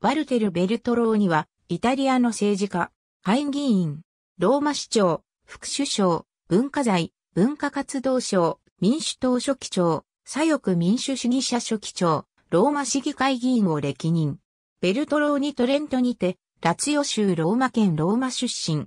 ワルテル・ベルトローには、イタリアの政治家、会議員、ローマ市長、副首相、文化財、文化活動省、民主党書記長、左翼民主主義者書記長、ローマ市議会議員を歴任。ベルトローニ・トレントにて、ラツヨ州ローマ県ローマ出身。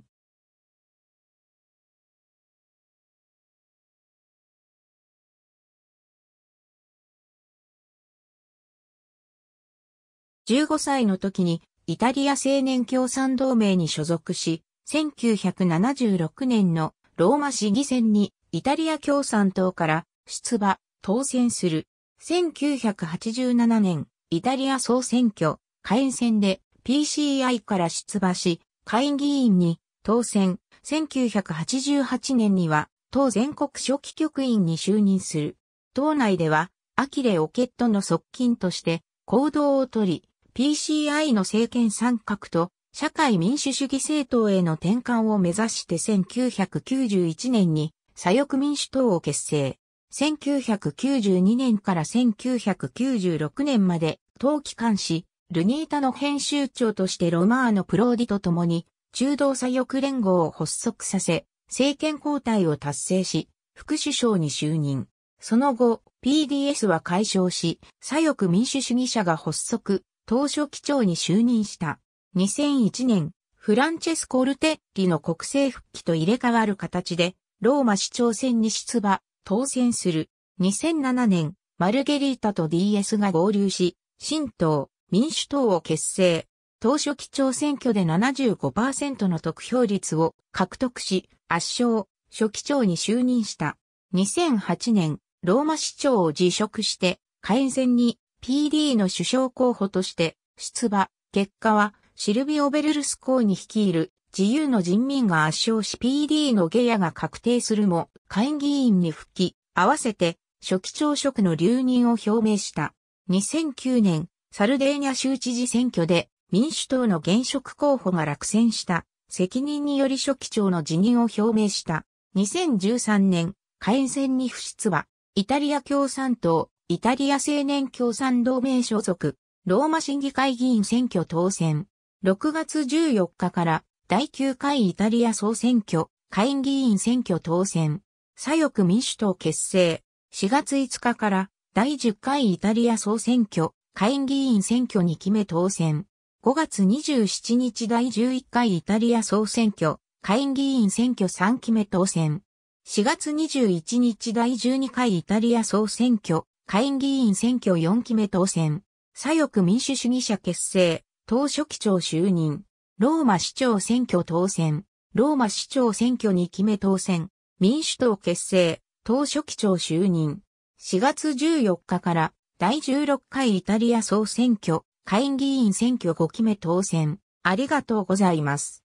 15歳の時にイタリア青年共産同盟に所属し、1976年のローマ市議選にイタリア共産党から出馬、当選する。1987年、イタリア総選挙、下院選で PCI から出馬し、下院議員に当選。1988年には、党全国初期局員に就任する。党内では、アキレ・オケットの側近として行動をとり、PCI の政権参画と社会民主主義政党への転換を目指して1991年に左翼民主党を結成。1992年から1996年まで党機関紙、ルニータの編集長としてロマーノ・プローディと共に中道左翼連合を発足させ、政権交代を達成し、副首相に就任。その後、PDS は解消し、左翼民主主義者が発足、当初機長に就任した。2001年、フランチェスコ・ルテッリの国政復帰と入れ替わる形で、ローマ市長選に出馬、当選する。2007年、マルゲリータと DS が合流し、新党、民主党を結成。当初基調選挙で75%の得票率を獲得し、圧勝、初期長に就任した。2008年、ローマ市長を辞職して、改選に PD の首相候補として出馬、結果はシルビオ・ベルルスコーに率いる自由の人民が圧勝し PD の下野が確定するも、会議員に復帰、合わせて初期朝食の留任を表明した。2009年、サルデーニャ州知事選挙で民主党の現職候補が落選した。責任により初期長の辞任を表明した。2013年、下院選に不出馬。イタリア共産党、イタリア青年共産同盟所属、ローマ審議会議員選挙当選。6月14日から第9回イタリア総選挙、下院議員選挙当選。左翼民主党結成。4月5日から第10回イタリア総選挙、下院議員選挙に決め当選。5月27日第11回イタリア総選挙、下院議員選挙3期目当選。4月21日第12回イタリア総選挙、下院議員選挙4期目当選、左翼民主主義者結成、党書記長就任、ローマ市長選挙当選、ローマ市長選挙2期目当選、民主党結成、党書記長就任、4月14日から第16回イタリア総選挙、下院議員選挙5期目当選、ありがとうございます。